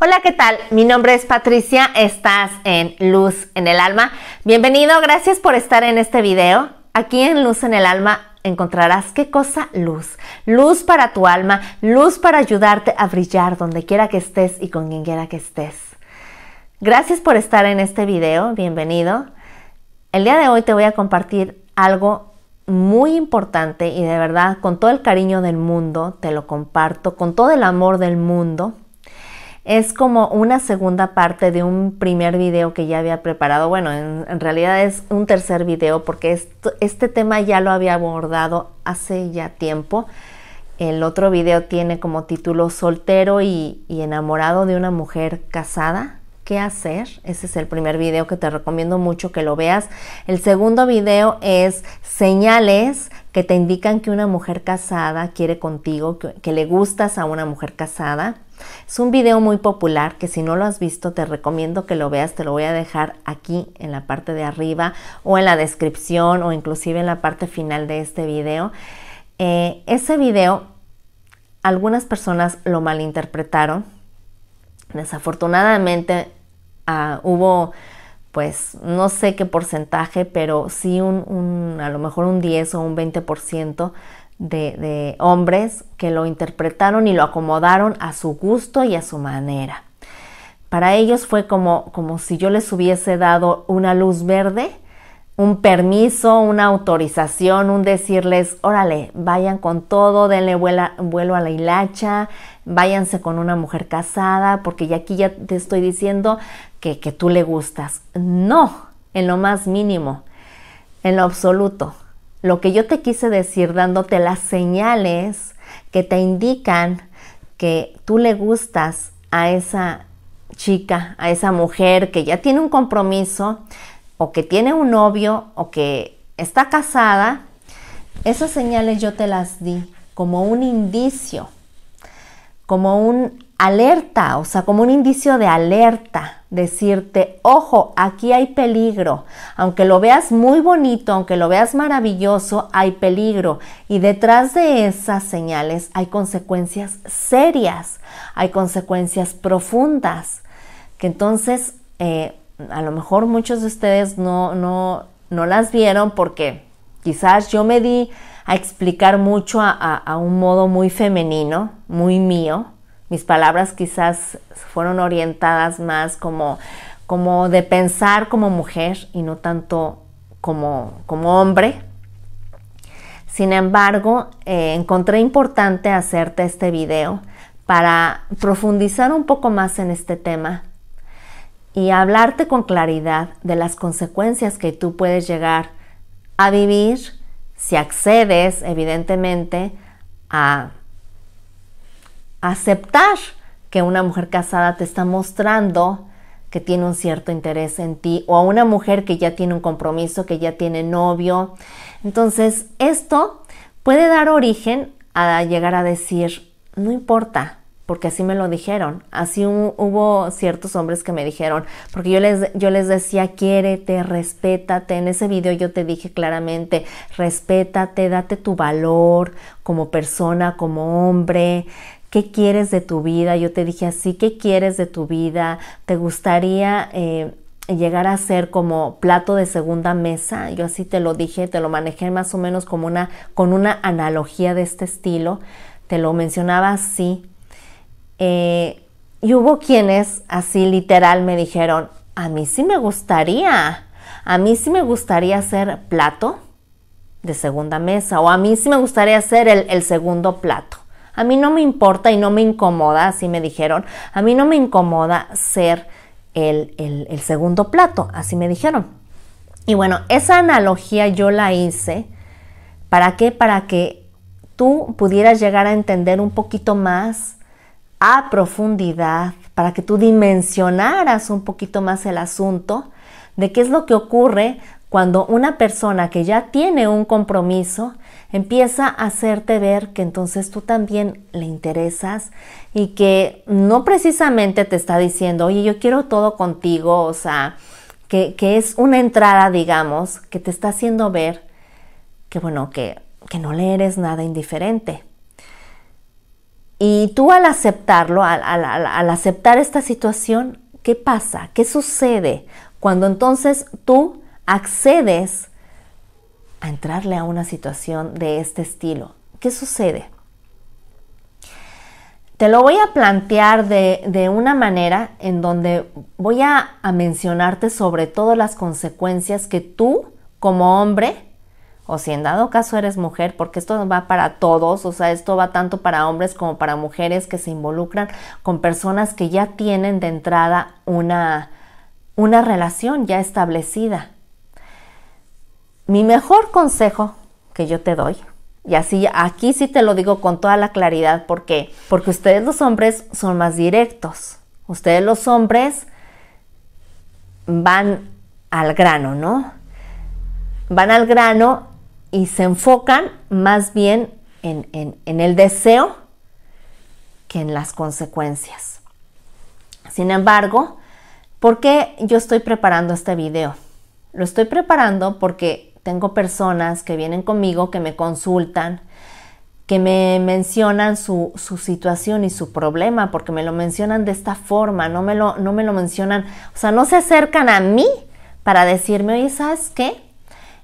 Hola, ¿qué tal? Mi nombre es Patricia, estás en Luz en el Alma. Bienvenido, gracias por estar en este video. Aquí en Luz en el Alma encontrarás qué cosa luz. Luz para tu alma, luz para ayudarte a brillar donde quiera que estés y con quien quiera que estés. Gracias por estar en este video, bienvenido. El día de hoy te voy a compartir algo muy importante y de verdad con todo el cariño del mundo te lo comparto, con todo el amor del mundo es como una segunda parte de un primer video que ya había preparado. Bueno, en, realidad es un tercer video porque este tema ya lo había abordado hace ya tiempo. El otro video tiene como título Soltero y, enamorado de una mujer casada. ¿Qué hacer? Ese es el primer video que te recomiendo mucho que lo veas. El segundo video es señales que te indican que una mujer casada quiere contigo, que le gustas a una mujer casada. Es un video muy popular que si no lo has visto te recomiendo que lo veas, te lo voy a dejar aquí en la parte de arriba o en la descripción o inclusive en la parte final de este video. Eh, ese video algunas personas lo malinterpretaron. Desafortunadamente ah, hubo pues no sé qué porcentaje, pero sí un, a lo mejor un 10 o un 20% de, hombres que lo interpretaron y lo acomodaron a su gusto y a su manera. Para ellos fue como, como si yo les hubiese dado una luz verde, un permiso, una autorización, un decirles, órale, vayan con todo, denle vuelo a la hilacha, váyanse con una mujer casada, porque ya aquí ya te estoy diciendo que, que tú le gustas. No, en lo más mínimo, en lo absoluto. Lo que yo te quise decir dándote las señales que te indican que tú le gustas a esa chica, a esa mujer que ya tiene un compromiso o que tiene un novio o que está casada, esas señales yo te las di como un indicio, como un alerta, o sea, como un indicio de alerta, decirte, ojo, aquí hay peligro, aunque lo veas muy bonito, aunque lo veas maravilloso, hay peligro y detrás de esas señales hay consecuencias serias, hay consecuencias profundas, que entonces eh, a lo mejor muchos de ustedes no, las vieron porque quizás yo me di a explicar mucho a un modo muy femenino, muy mío, mis palabras quizás fueron orientadas más como, como de pensar como mujer y no tanto como, como hombre. Sin embargo, eh, encontré importante hacerte este video para profundizar un poco más en este tema y hablarte con claridad de las consecuencias que tú puedes llegar a vivir si accedes, evidentemente, a aceptar que una mujer casada te está mostrando que tiene un cierto interés en ti o a una mujer que ya tiene un compromiso, que ya tiene novio. Entonces, esto puede dar origen a llegar a decir, no importa, porque así me lo dijeron. Así hubo ciertos hombres que me dijeron, porque yo les, yo les decía, quiérete, respétate. En ese video yo te dije claramente, respétate, date tu valor como persona, como hombre, ¿Qué quieres de tu vida? Yo te dije así, ¿qué quieres de tu vida? ¿Te gustaría eh, llegar a ser como plato de segunda mesa? Yo así te lo dije, te lo manejé más o menos como una, con una analogía de este estilo. Te lo mencionaba así. Eh, y hubo quienes así literal me dijeron, a mí sí me gustaría, a mí sí me gustaría ser plato de segunda mesa o a mí sí me gustaría ser el segundo plato. A mí no me importa y no me incomoda, así me dijeron, a mí no me incomoda ser el, segundo plato, así me dijeron. Y bueno, esa analogía yo la hice. ¿Para qué? Para que tú pudieras llegar a entender un poquito más a profundidad, para que tú dimensionaras un poquito más el asunto de qué es lo que ocurre cuando una persona que ya tiene un compromiso empieza a hacerte ver que entonces tú también le interesas y que no precisamente te está diciendo, oye, yo quiero todo contigo, o sea, que, es una entrada, digamos, que te está haciendo ver que, bueno, que, no le eres nada indiferente. Y tú al aceptarlo, al, al aceptar esta situación, ¿qué pasa? ¿Qué sucede? Cuando entonces tú accedes a entrarle a una situación de este estilo. ¿Qué sucede? Te lo voy a plantear de, una manera en donde voy a, mencionarte sobre todo las consecuencias que tú como hombre, o si en dado caso eres mujer, porque esto va para todos, o sea, esto va tanto para hombres como para mujeres que se involucran con personas que ya tienen de entrada una, una relación ya establecida mi mejor consejo que yo te doy, y así aquí sí te lo digo con toda la claridad, ¿por qué? Porque ustedes los hombres son más directos. Ustedes los hombres van al grano, ¿no? Van al grano y se enfocan más bien en, en el deseo que en las consecuencias. Sin embargo, ¿por qué yo estoy preparando este video? Lo estoy preparando porque tengo personas que vienen conmigo, que me consultan, que me mencionan su, situación y su problema, porque me lo mencionan de esta forma, no me, lo, no me lo mencionan, o sea, no se acercan a mí para decirme, oye, ¿sabes qué?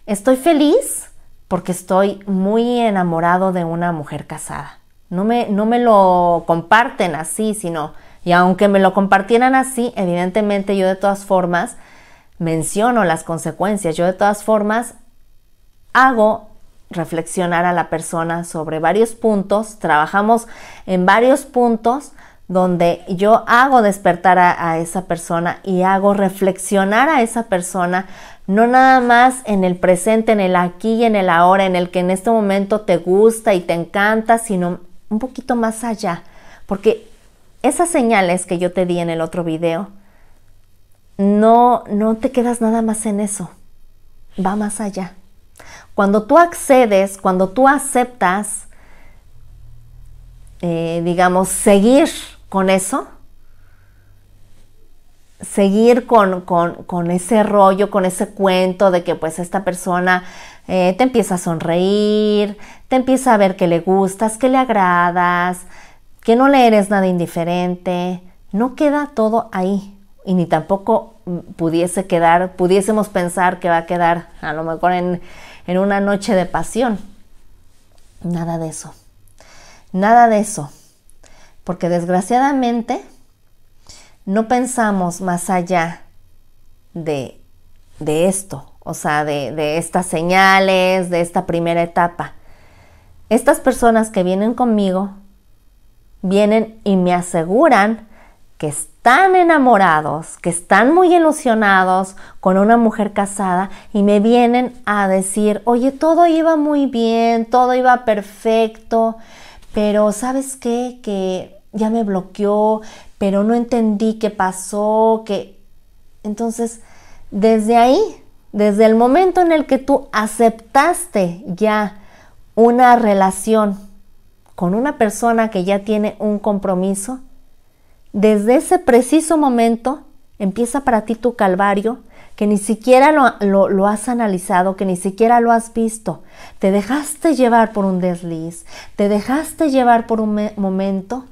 Estoy feliz porque estoy muy enamorado de una mujer casada. No me, no me lo comparten así, sino, y aunque me lo compartieran así, evidentemente yo de todas formas menciono las consecuencias, yo de todas formas hago reflexionar a la persona sobre varios puntos, trabajamos en varios puntos donde yo hago despertar a, esa persona y hago reflexionar a esa persona, no nada más en el presente, en el aquí y en el ahora, en el que en este momento te gusta y te encanta, sino un poquito más allá, porque esas señales que yo te di en el otro video, no, no te quedas nada más en eso, va más allá. Cuando tú accedes, cuando tú aceptas, eh, digamos, seguir con eso, seguir con, ese rollo, con ese cuento de que pues esta persona eh, te empieza a sonreír, te empieza a ver que le gustas, que le agradas, que no le eres nada indiferente, no queda todo ahí y ni tampoco mm, pudiese quedar, pudiésemos pensar que va a quedar a lo mejor en, en una noche de pasión. Nada de eso. Nada de eso. Porque desgraciadamente no pensamos más allá de, de esto, o sea, de, de estas señales, de esta primera etapa. Estas personas que vienen conmigo vienen y me aseguran que están enamorados, que están muy ilusionados con una mujer casada y me vienen a decir, oye, todo iba muy bien, todo iba perfecto, pero ¿sabes qué? Que ya me bloqueó, pero no entendí qué pasó, que... Entonces, desde ahí, desde el momento en el que tú aceptaste ya una relación con una persona que ya tiene un compromiso, desde ese preciso momento empieza para ti tu calvario que ni siquiera lo, has analizado, que ni siquiera lo has visto. Te dejaste llevar por un desliz, te dejaste llevar por un momento.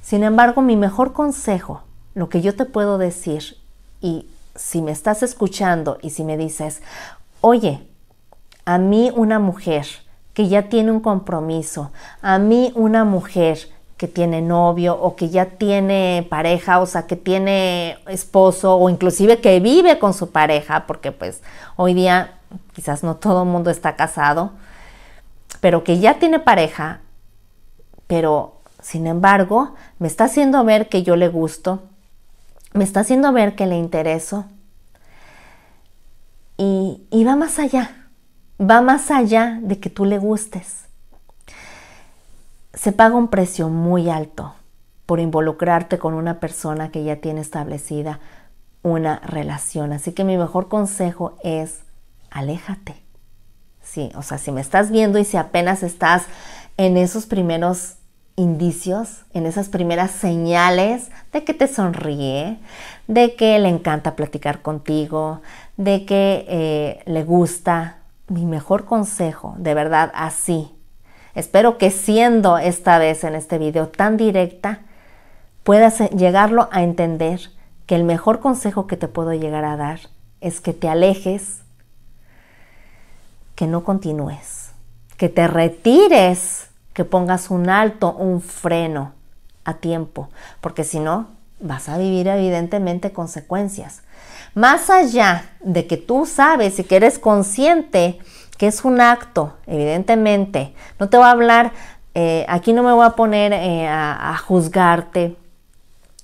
Sin embargo, mi mejor consejo, lo que yo te puedo decir, y si me estás escuchando y si me dices, oye, a mí una mujer que ya tiene un compromiso, a mí una mujer que tiene novio o que ya tiene pareja, o sea, que tiene esposo o inclusive que vive con su pareja, porque pues hoy día quizás no todo el mundo está casado, pero que ya tiene pareja, pero sin embargo me está haciendo ver que yo le gusto, me está haciendo ver que le intereso y, y va más allá, va más allá de que tú le gustes se paga un precio muy alto por involucrarte con una persona que ya tiene establecida una relación. Así que mi mejor consejo es aléjate. Sí, o sea, si me estás viendo y si apenas estás en esos primeros indicios, en esas primeras señales de que te sonríe, de que le encanta platicar contigo, de que eh, le gusta, mi mejor consejo, de verdad, así, Espero que siendo esta vez en este video tan directa, puedas eh, llegarlo a entender que el mejor consejo que te puedo llegar a dar es que te alejes, que no continúes, que te retires, que pongas un alto, un freno a tiempo, porque si no, vas a vivir evidentemente consecuencias. Más allá de que tú sabes y que eres consciente que es un acto, evidentemente. No te voy a hablar, eh, aquí no me voy a poner eh, a, juzgarte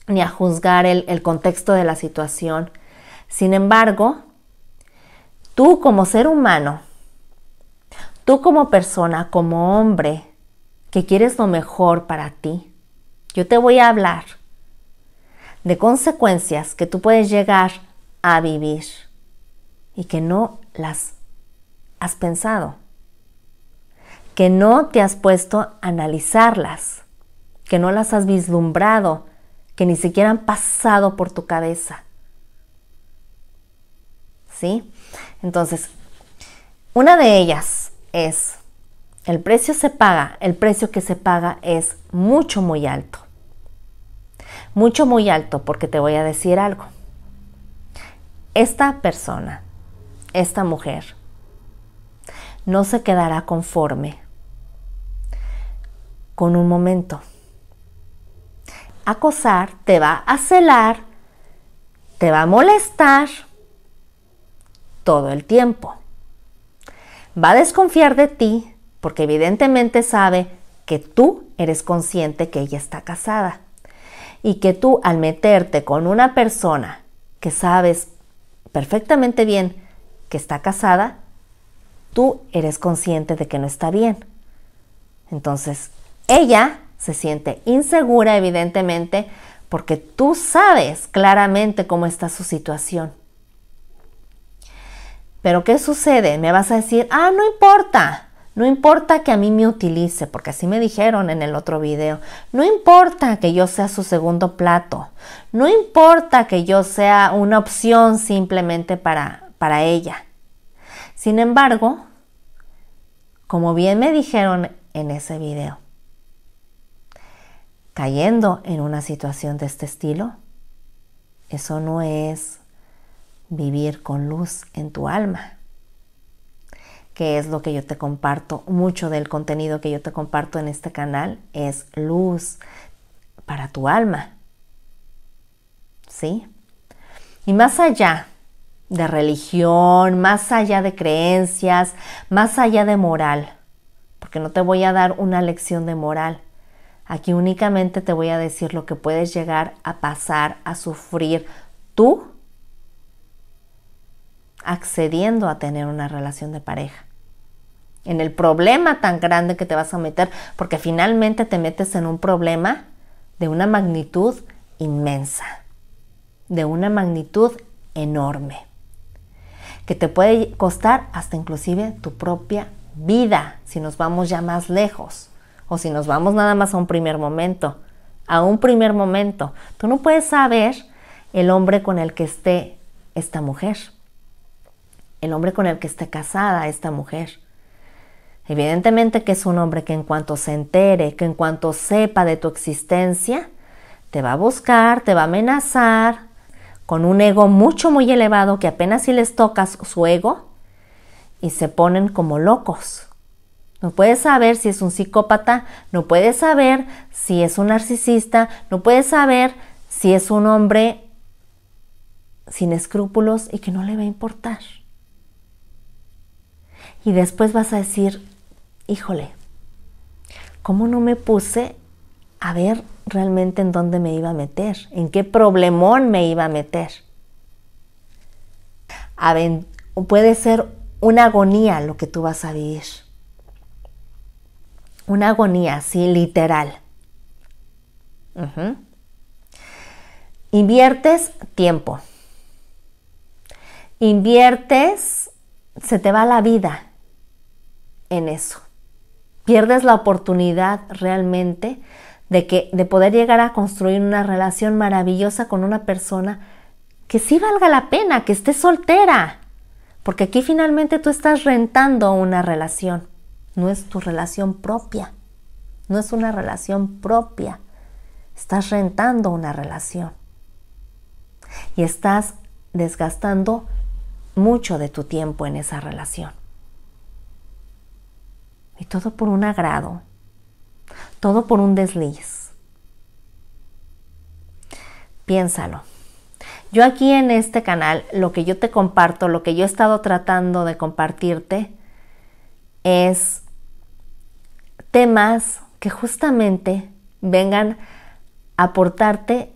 ni a juzgar el contexto de la situación. Sin embargo, tú como ser humano, tú como persona, como hombre, que quieres lo mejor para ti, yo te voy a hablar de consecuencias que tú puedes llegar a vivir y que no las has pensado, que no te has puesto a analizarlas, que no las has vislumbrado, que ni siquiera han pasado por tu cabeza. ¿Sí? Entonces, una de ellas es, el precio se paga, el precio que se paga es mucho, muy alto. Mucho, muy alto, porque te voy a decir algo. Esta persona, esta mujer, no se quedará conforme con un momento. Acosar te va a celar, te va a molestar todo el tiempo. Va a desconfiar de ti porque evidentemente sabe que tú eres consciente que ella está casada y que tú al meterte con una persona que sabes perfectamente bien que está casada, tú eres consciente de que no está bien. Entonces, ella se siente insegura, evidentemente, porque tú sabes claramente cómo está su situación. Pero ¿qué sucede? Me vas a decir, ah, no importa, no importa que a mí me utilice, porque así me dijeron en el otro video, no importa que yo sea su segundo plato, no importa que yo sea una opción simplemente para, para ella. Sin embargo, como bien me dijeron en ese video, cayendo en una situación de este estilo, eso no es vivir con luz en tu alma, que es lo que yo te comparto, mucho del contenido que yo te comparto en este canal es luz para tu alma. ¿Sí? Y más allá de religión, más allá de creencias, más allá de moral, porque no te voy a dar una lección de moral. Aquí únicamente te voy a decir lo que puedes llegar a pasar, a sufrir tú accediendo a tener una relación de pareja. En el problema tan grande que te vas a meter, porque finalmente te metes en un problema de una magnitud inmensa, de una magnitud enorme que te puede costar hasta inclusive tu propia vida, si nos vamos ya más lejos o si nos vamos nada más a un primer momento, a un primer momento. Tú no puedes saber el hombre con el que esté esta mujer, el hombre con el que esté casada esta mujer. Evidentemente que es un hombre que en cuanto se entere, que en cuanto sepa de tu existencia, te va a buscar, te va a amenazar, con un ego mucho, muy elevado, que apenas si les tocas su ego y se ponen como locos. No puedes saber si es un psicópata, no puedes saber si es un narcisista, no puedes saber si es un hombre sin escrúpulos y que no le va a importar. Y después vas a decir, híjole, ¿cómo no me puse a ver realmente en dónde me iba a meter, en qué problemón me iba a meter. puede ser una agonía lo que tú vas a vivir. Una agonía, sí, literal. Inviertes tiempo. Inviertes, se te va la vida en eso. Pierdes la oportunidad realmente de, que, de poder llegar a construir una relación maravillosa con una persona que sí valga la pena, que esté soltera. Porque aquí finalmente tú estás rentando una relación, no es tu relación propia, no es una relación propia, estás rentando una relación y estás desgastando mucho de tu tiempo en esa relación. Y todo por un agrado todo por un desliz. Piénsalo. Yo aquí en este canal, lo que yo te comparto, lo que yo he estado tratando de compartirte, es temas que justamente vengan a aportarte,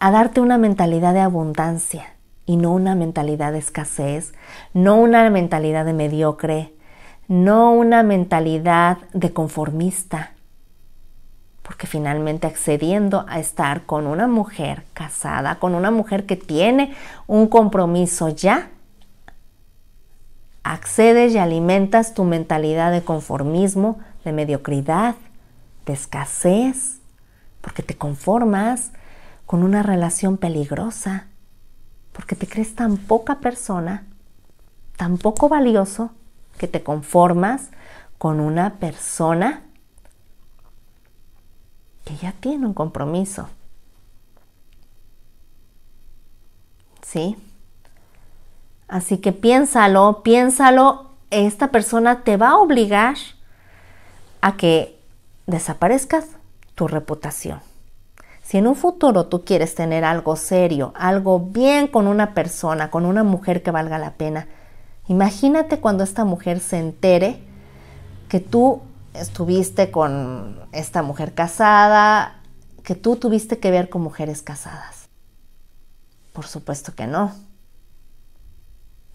a darte una mentalidad de abundancia y no una mentalidad de escasez, no una mentalidad de mediocre, no una mentalidad de conformista, porque finalmente accediendo a estar con una mujer casada, con una mujer que tiene un compromiso ya, accedes y alimentas tu mentalidad de conformismo, de mediocridad, de escasez, porque te conformas con una relación peligrosa, porque te crees tan poca persona, tan poco valioso, que te conformas con una persona que ya tiene un compromiso. ¿Sí? Así que piénsalo, piénsalo, esta persona te va a obligar a que desaparezcas tu reputación. Si en un futuro tú quieres tener algo serio, algo bien con una persona, con una mujer que valga la pena, imagínate cuando esta mujer se entere que tú estuviste con esta mujer casada, que tú tuviste que ver con mujeres casadas. Por supuesto que no.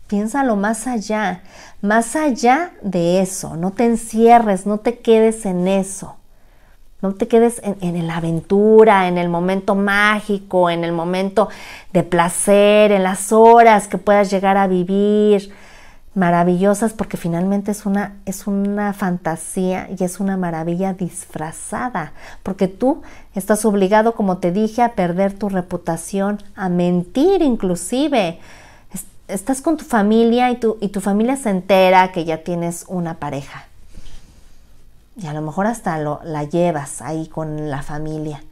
Piénsalo más allá, más allá de eso. No te encierres, no te quedes en eso. No te quedes en, la aventura, en el momento mágico, en el momento de placer, en las horas que puedas llegar a vivir, maravillosas porque finalmente es una, es una fantasía y es una maravilla disfrazada, porque tú estás obligado, como te dije, a perder tu reputación, a mentir inclusive. estás con tu familia y tu, y tu familia se entera que ya tienes una pareja. Y a lo mejor hasta lo, la llevas ahí con la familia.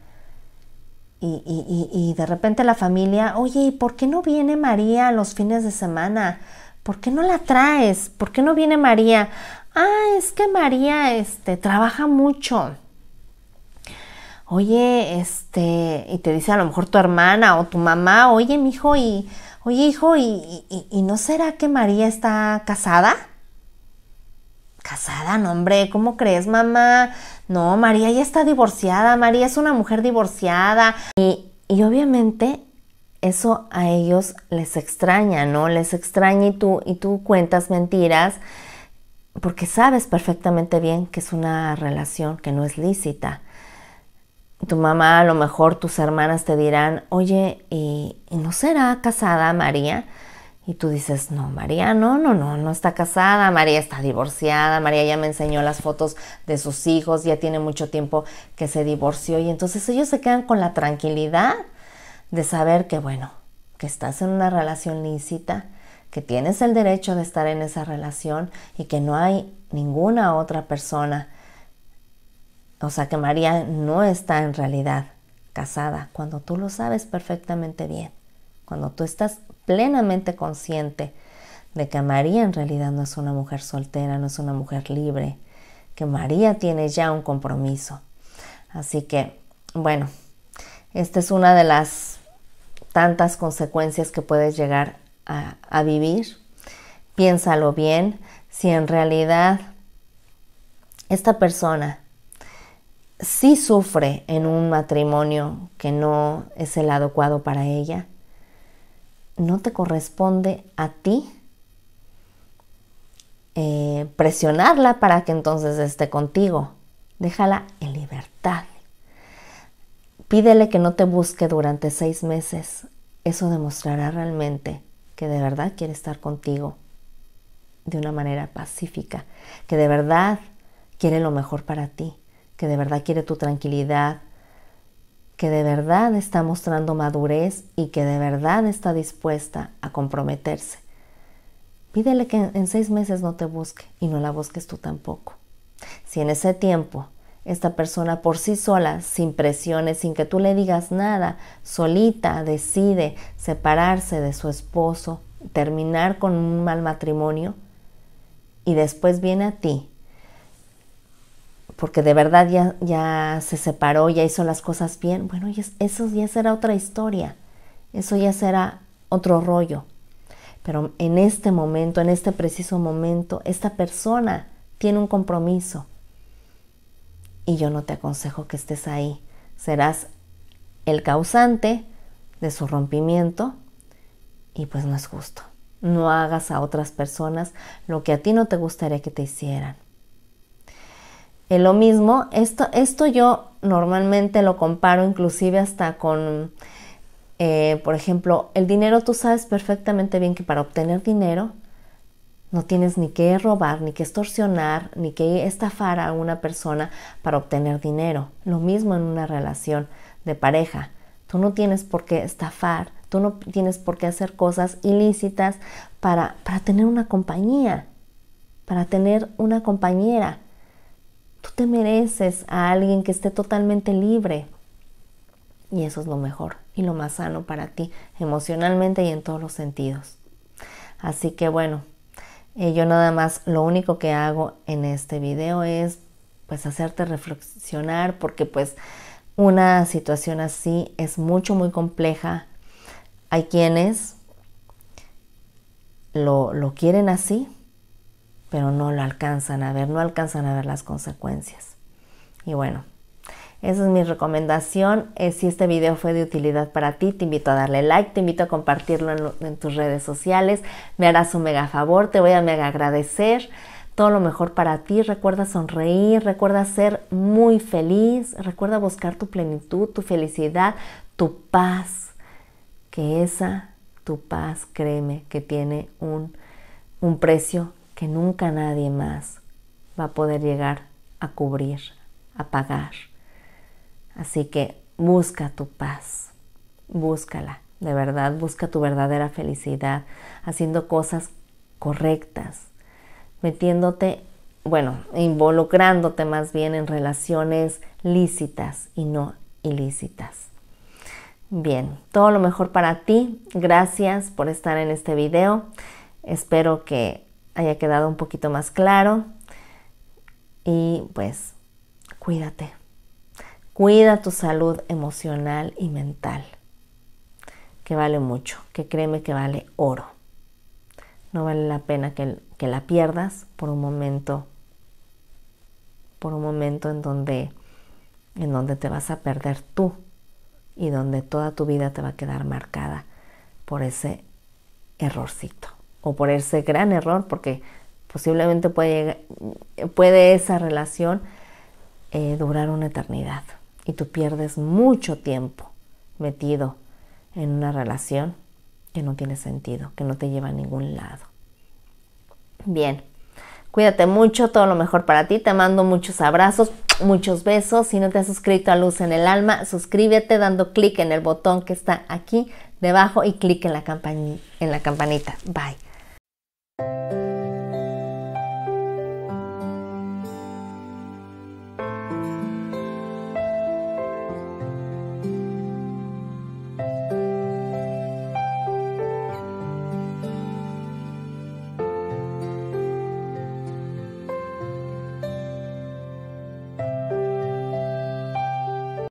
Y, y, y de repente la familia, oye, ¿y por qué no viene María los fines de semana? ¿Por qué no la traes? ¿Por qué no viene María? Ah, es que María este, trabaja mucho. Oye, este, y te dice a lo mejor tu hermana o tu mamá, oye, mi hijo, y, oye, hijo, y, no será que María está casada? Casada, no, hombre, ¿cómo crees, mamá? No, María ya está divorciada, María es una mujer divorciada. y, y obviamente eso a ellos les extraña, ¿no? Les extraña y tú, y tú cuentas mentiras porque sabes perfectamente bien que es una relación que no es lícita. Tu mamá, a lo mejor tus hermanas te dirán, oye, ¿y no será casada María? Y tú dices, no, María, no, no, no, no está casada, María está divorciada, María ya me enseñó las fotos de sus hijos, ya tiene mucho tiempo que se divorció y entonces ellos se quedan con la tranquilidad de saber que, bueno, que estás en una relación lícita, que tienes el derecho de estar en esa relación y que no hay ninguna otra persona. O sea que María no está en realidad casada cuando tú lo sabes perfectamente bien, cuando tú estás plenamente consciente de que María en realidad no es una mujer soltera, no es una mujer libre, que María tiene ya un compromiso. Así que, bueno, esta es una de las tantas consecuencias que puedes llegar a, vivir. Piénsalo bien, si en realidad esta persona sí sufre en un matrimonio que no es el adecuado para ella, no te corresponde a ti eh, presionarla para que entonces esté contigo. Déjala en libertad. Pídele que no te busque durante seis meses. Eso demostrará realmente que de verdad quiere estar contigo de una manera pacífica, que de verdad quiere lo mejor para ti, que de verdad quiere tu tranquilidad, que de verdad está mostrando madurez y que de verdad está dispuesta a comprometerse. Pídele que en seis meses no te busque y no la busques tú tampoco. Si en ese tiempo esta persona por sí sola, sin presiones, sin que tú le digas nada, solita decide separarse de su esposo, terminar con un mal matrimonio y después viene a ti. Porque de verdad ya, ya se separó, ya hizo las cosas bien. Bueno, eso ya será otra historia. Eso ya será otro rollo. Pero en este momento, en este preciso momento, esta persona tiene un compromiso y yo no te aconsejo que estés ahí. Serás el causante de su rompimiento y pues no es justo. No hagas a otras personas lo que a ti no te gustaría que te hicieran. Eh, lo mismo, esto, esto yo normalmente lo comparo inclusive hasta con, eh, por ejemplo, el dinero, tú sabes perfectamente bien que para obtener dinero no tienes ni que robar, ni que extorsionar, ni que estafar a una persona para obtener dinero. Lo mismo en una relación de pareja. Tú no tienes por qué estafar, tú no tienes por qué hacer cosas ilícitas para, para tener una compañía, para tener una compañera. Tú te mereces a alguien que esté totalmente libre. Y eso es lo mejor y lo más sano para ti, emocionalmente y en todos los sentidos. Así que bueno, yo nada más lo único que hago en este video es pues hacerte reflexionar porque pues una situación así es mucho muy compleja. Hay quienes lo, lo quieren así, pero no lo alcanzan a ver, no alcanzan a ver las consecuencias. Y bueno, esa es mi recomendación. Eh, si este video fue de utilidad para ti, te invito a darle like, te invito a compartirlo en, tus redes sociales. Me harás un mega favor, te voy a mega agradecer. Todo lo mejor para ti. Recuerda sonreír, recuerda ser muy feliz, recuerda buscar tu plenitud, tu felicidad, tu paz. Que esa, tu paz, créeme, que tiene un, un precio que nunca nadie más va a poder llegar a cubrir, a pagar. Así que busca tu paz, búscala, de verdad, busca tu verdadera felicidad haciendo cosas correctas, metiéndote, bueno, involucrándote más bien en relaciones lícitas y no ilícitas. Bien, todo lo mejor para ti. Gracias por estar en este video. Espero que haya quedado un poquito más claro. Y pues, cuídate. Cuida tu salud emocional y mental, que vale mucho, que créeme que vale oro. No vale la pena que, la pierdas por un momento, por un momento en donde, en donde te vas a perder tú y donde toda tu vida te va a quedar marcada por ese errorcito o por ese gran error, porque posiblemente puede, puede esa relación eh, durar una eternidad y tú pierdes mucho tiempo metido en una relación que no tiene sentido, que no te lleva a ningún lado. Bien, cuídate mucho, todo lo mejor para ti, te mando muchos abrazos, muchos besos. Si no te has suscrito a Luz en el Alma, suscríbete dando clic en el botón que está aquí debajo y clic en la, en la campanita. Bye.